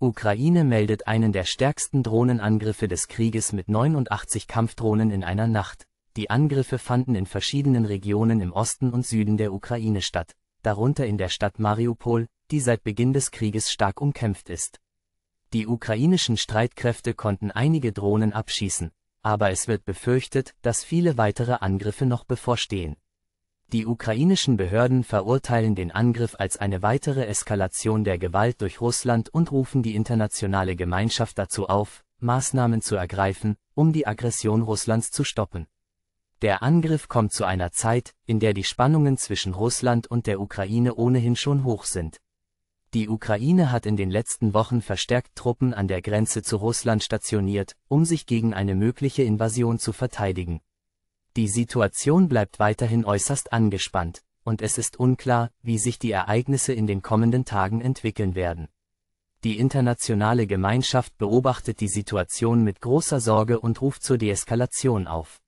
Ukraine meldet einen der stärksten Drohnenangriffe des Krieges mit 89 Kampfdrohnen in einer Nacht. Die Angriffe fanden in verschiedenen Regionen im Osten und Süden der Ukraine statt, darunter in der Stadt Mariupol, die seit Beginn des Krieges stark umkämpft ist. Die ukrainischen Streitkräfte konnten einige Drohnen abschießen, aber es wird befürchtet, dass viele weitere Angriffe noch bevorstehen. Die ukrainischen Behörden verurteilen den Angriff als eine weitere Eskalation der Gewalt durch Russland und rufen die internationale Gemeinschaft dazu auf, Maßnahmen zu ergreifen, um die Aggression Russlands zu stoppen. Der Angriff kommt zu einer Zeit, in der die Spannungen zwischen Russland und der Ukraine ohnehin schon hoch sind. Die Ukraine hat in den letzten Wochen verstärkt Truppen an der Grenze zu Russland stationiert, um sich gegen eine mögliche Invasion zu verteidigen. Die Situation bleibt weiterhin äußerst angespannt, und es ist unklar, wie sich die Ereignisse in den kommenden Tagen entwickeln werden. Die internationale Gemeinschaft beobachtet die Situation mit großer Sorge und ruft zur Deeskalation auf.